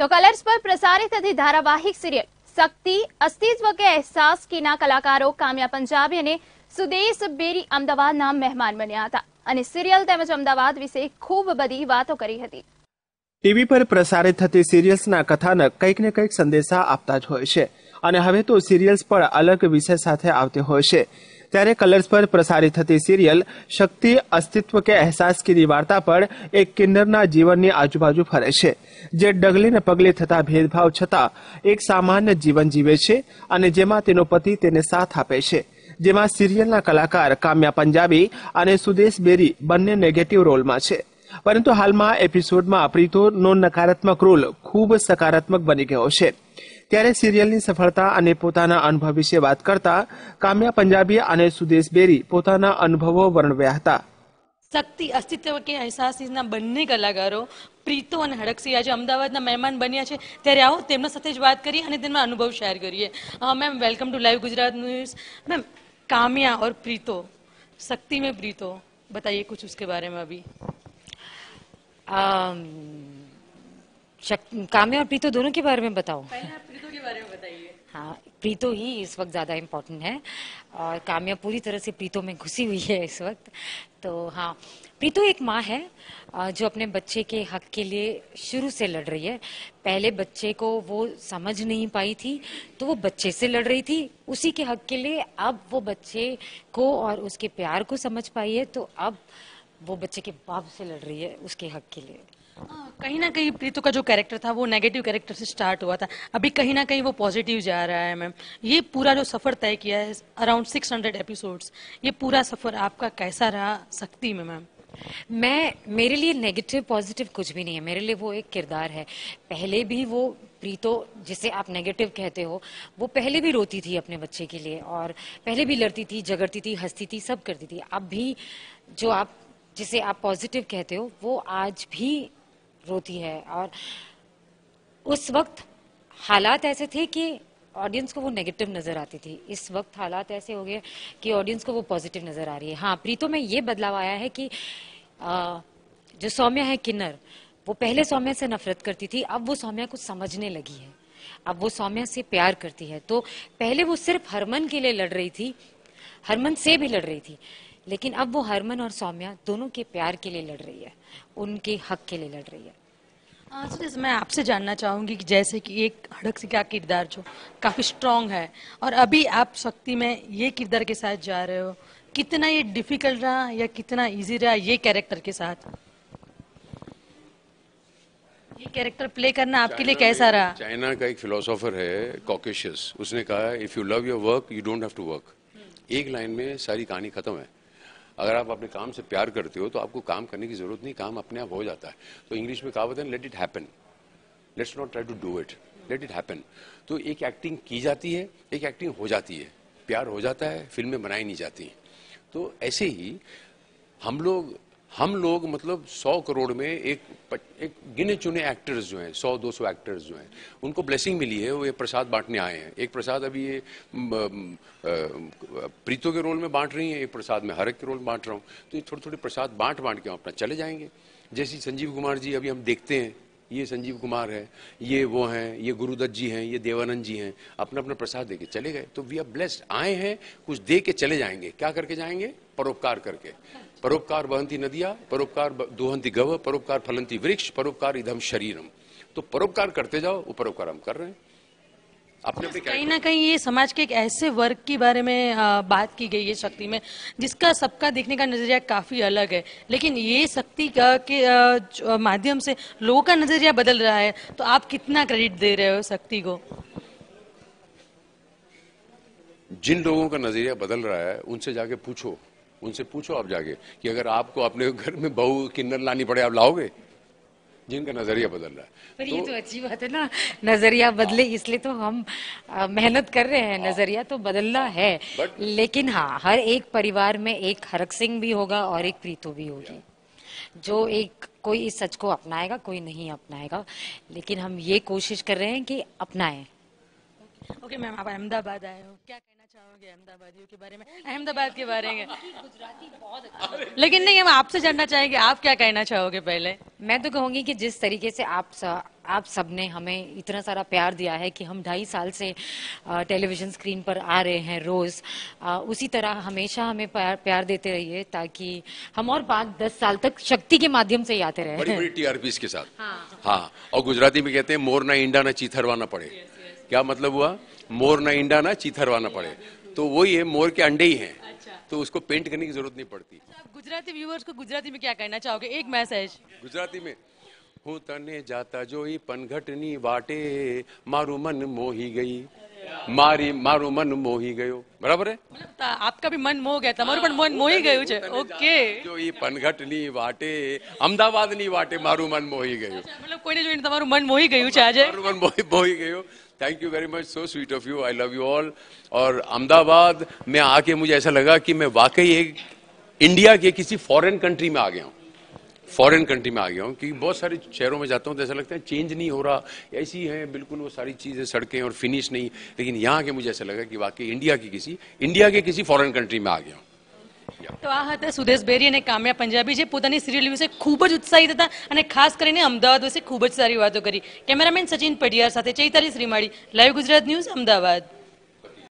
તો કલર્સ પર પ્રસારિત થતી ધારાવાહિક સિરિયલ શક્તિ અસ્તિત્વ કે અહેસાસ કીના કલાકારો કામ્યા પંજાબી અને સુદેશ બેરી અમદાવાદના મહેમાન બન્યા હતા અને સિરિયલ તેમજ અમદાવાદ વિશે ખૂબ બધી વાતો કરી હતી ટીવી પર પ્રસારિત થતી સિરિયલ્સના કથાનક કંઈક ને કંઈક સંદેશા આપતા જ હોય છે અને હવે તો સિરિયલ્સ પણ અલગ વિષય સાથે આવતી હોય છે ત્યારે કલર્સ પર પ્રસારિત થતી સિરિયલ શક્તિ અસ્તિત્વ કે અહેસાસ કીની વાર્તા પર એક કિન્નરના જીવનની આજુબાજુ ફરે છે જે ડગલીને પગલે થતા ભેદભાવ છતાં એક સામાન્ય જીવન જીવે છે અને જેમાં તેનો પતિ તેને સાથ આપે છે જેમાં સિરિયલના કલાકાર કામ્યા પંજાબી અને સુદેશ બેરી બંને નેગેટિવ રોલમાં છે પરંતુ હાલમાં એપિસોડમાં પ્રીતોનો નકારાત્મક રોલ ખૂબ સકારાત્મક બની ગયો છે ત્યારે સિરિયલની સફળતા અને પોતાના અનુભવ વિશે વાત કરતા કામ્યા પંજાબી અને સુદેશ બેરી પોતાના અનુભવો વર્ણવ્યા હતા શક્તિ અસ્તિત્વ કે અહેસાસીના બંને કલાકારો પ્રીતો અને હડકસિંહ આજે અમદાવાદના મહેમાન બન્યા છે ત્યારે આવો તેમના સાથે જ વાત કરીએ અને તેમના અનુભવ શેર કરીએ ma'am welcome to live Gujarat news ma'am Kamya ઓર પ્રીતો શક્તિ મેં પ્રીતો બતાઈએ કુછ उसके बारे में अभी काम्या और प्रीतो दोनों के बारे में बताओ प्रीतो के बारे में बताइए हाँ प्रीतो ही इस वक्त ज़्यादा इम्पोर्टेंट है और काम्या पूरी तरह से प्रीतो में घुसी हुई है इस वक्त तो हाँ प्रीतो एक माँ है जो अपने बच्चे के हक के लिए शुरू से लड़ रही है पहले बच्चे को वो समझ नहीं पाई थी तो वो बच्चे से लड़ रही थी उसी के हक के लिए अब वो बच्चे को और उसके प्यार को समझ पाई है तो अब वो बच्चे के बाप से लड़ रही है उसके हक के लिए हाँ, कहीं ना कहीं प्रीतु का जो कैरेक्टर था वो नेगेटिव कैरेक्टर से स्टार्ट हुआ था अभी कहीं ना कहीं वो पॉजिटिव जा रहा है मैम ये पूरा जो सफ़र तय किया है अराउंड 600 एपिसोड्स ये पूरा सफ़र आपका कैसा रहा सकती में मैम मैं मेरे लिए नेगेटिव पॉजिटिव कुछ भी नहीं है मेरे लिए वो एक किरदार है पहले भी वो प्रीतो जिसे आप नेगेटिव कहते हो वो पहले भी रोती थी अपने बच्चे के लिए और पहले भी लड़ती थी झगड़ती थी हंसती थी सब करती थी अब भी जो आप जिसे आप पॉजिटिव कहते हो वो आज भी रोती है और उस वक्त हालात ऐसे थे कि ऑडियंस को वो नेगेटिव नज़र आती थी इस वक्त हालात ऐसे हो गए कि ऑडियंस को वो पॉजिटिव नज़र आ रही है हाँ प्रीतों में ये बदलाव आया है कि आ, जो सौम्या है किन्नर वो पहले सौम्या से नफरत करती थी अब वो सौम्या को समझने लगी है अब वो सौम्या से प्यार करती है तो पहले वो सिर्फ हरमन के लिए लड़ रही थी हरमन से भी लड़ रही थी लेकिन अब वो हरमन और सौम्या दोनों के प्यार के लिए लड़ रही है उनके हक के लिए लड़ रही है आज हाँ, जैसे मैं आपसे जानना चाहूँगी कि जैसे कि एक हड़क से क्या किरदार जो काफ़ी स्ट्रांग है और अभी आप शक्ति में ये किरदार के साथ जा रहे हो कितना ये डिफिकल्ट रहा या कितना इजी रहा ये कैरेक्टर के साथ ये कैरेक्टर प्ले करना आपके लिए कैसा रहा चाइना का एक फिलोसोफर है कॉकेशियस उसने कहा if you love your work you don't have to work एक लाइन में सारी कहानी खत्म है अगर आप अपने काम से प्यार करते हो तो आपको काम करने की जरूरत नहीं काम अपने आप हो जाता है तो इंग्लिश में कहावत है let it happen let's not try to do it let it happen तो एक एक्टिंग की जाती है एक एक्टिंग हो जाती है प्यार हो जाता है फिल्में बनाई नहीं जाती तो ऐसे ही हम लोग हम लोग मतलब 100 करोड़ में एक एक गिने चुने एक्टर्स जो हैं 100-200 एक्टर्स जो हैं उनको ब्लेसिंग मिली है वो ये प्रसाद बांटने आए हैं एक प्रसाद अभी ये प्रीतो के रोल में बांट रही हैं एक प्रसाद में हरक के रोल में बांट रहा हूँ तो ये थोड़े थोड़े प्रसाद बांट बांट के हम अपना चले जाएंगे जैसे संजीव कुमार जी अभी हम देखते हैं ये संजीव कुमार है ये वो हैं ये गुरुदत्त जी हैं ये देवानंद जी हैं अपना अपना प्रसाद दे के चले गए तो वी आर ब्लेस्ड आए हैं कुछ दे के चले जाएंगे क्या करके जाएंगे परोपकार करके परोपकार बहंती नदिया परोपकार दुहंती गव परोपकार फलंती वृक्ष परोपकार इधम शरीरम तो परोपकार करते जाओ वो परोपकार हम कर रहे हैं अपने अपने कहीं ना कहीं ये समाज के एक ऐसे वर्ग के बारे में बात की गई है शक्ति में जिसका सबका देखने का नजरिया काफी अलग है लेकिन ये शक्ति के माध्यम से लोगों का नजरिया बदल रहा है तो आप कितना क्रेडिट दे रहे हो शक्ति को जिन लोगों का नजरिया बदल रहा है उनसे जाके पूछो उनसे पूछो आप जाके कि अगर आपको अपने घर में बहू किन्नर लानी पड़े आप लाओगे जिनका नजरिया बदल रहा है पर तो, ये तो अच्छी बात है ना नजरिया बदले इसलिए तो हम मेहनत कर रहे हैं हाँ। नजरिया तो बदलना हाँ। है बट, लेकिन हाँ हर एक परिवार में एक हरक सिंह भी होगा और एक प्रीतु भी होगी जो एक कोई इस सच को अपनाएगा कोई नहीं अपनाएगा लेकिन हम ये कोशिश कर रहे हैं कि अपनाएं ओके मैम आप अहमदाबाद आए हो क्या कहना चाहोगे अहमदाबादियों के बारे में अहमदाबाद के बारे में गुजराती बहुत अच्छा लेकिन नहीं हम आपसे जानना चाहेंगे आप क्या कहना चाहोगे पहले मैं तो कहूंगी कि जिस तरीके से आप सा, आप सबने हमें इतना सारा प्यार दिया है कि हम ढाई साल से टेलीविज़न स्क्रीन पर आ रहे हैं रोज़ उसी तरह हमेशा हमें प्यार प्यार देते रहिए ताकि हम और पाँच दस साल तक शक्ति के माध्यम से ही आते रहे बड़ी बड़ी टीआरपीस के साथ हाँ हाँ और गुजराती में कहते हैं मोर ना इंडा ना चीथरवा ना पड़े yes, yes. क्या मतलब हुआ मोर ના ઇંડા ના ચિતરવા ના પડે તો વોહી હે મોર કે અંડે હૈ اچھا તો ઉસકો પેઇન્ટ કરને કી જરૂરત નહીં પડતી સર આપ ગુજરાતી વ્યૂઅર્સ કો ગુજરાતી મેં ક્યાં કહેના ચાહોગે એક મેસેજ ગુજરાતી મેં હું તને જાતા જો ઈ પનઘટ ની વાટે મારું મન મોહી ગઈ મારી મારું મન મોહી ગયો બરાબર હે મતલબ આપકા ભી મન મોહ ગયા તમારું પણ મન મોહી ગયું છે ઓકે જો ઈ પનઘટ ની વાટે અમદાવાદ ની વાટે મારું મન મોહી ગયું અચ્છા મતલબ કોણે જોઈન તમારું મન મોહી ગયું છે આજે મારું કોણ મોહી ગયું thank you very much so sweet of you I love you all और अहमदाबाद में आके मुझे ऐसा लगा कि मैं वाकई एक इंडिया के किसी फॉरेन कंट्री में आ गया हूँ फॉरेन कंट्री में आ गया हूँ क्योंकि बहुत सारे शहरों में जाता हूँ तो ऐसा लगता है चेंज नहीं हो रहा ऐसी है बिल्कुल वो सारी चीज़ें सड़कें और फिनिश नहीं लेकिन यहाँ के मुझे ऐसा लगा कि वाकई इंडिया की किसी इंडिया के किसी फॉरेन कंट्री में आ गया हूँ તો આ હતા સુદેશ બેરી અને કામ્યા પંજાબી જે પોતાની સિરિયલ વિશે ખૂબ જ ઉત્સાહિત હતા અને ખાસ કરીને અમદાવાદ વિશે ખૂબ જ સારી વાતો કરી કેમેરામેન સચિન પડિયાર સાથે ચૈતાલી શ્રીમાળી લાઈવ ગુજરાત ન્યૂઝ અમદાવાદ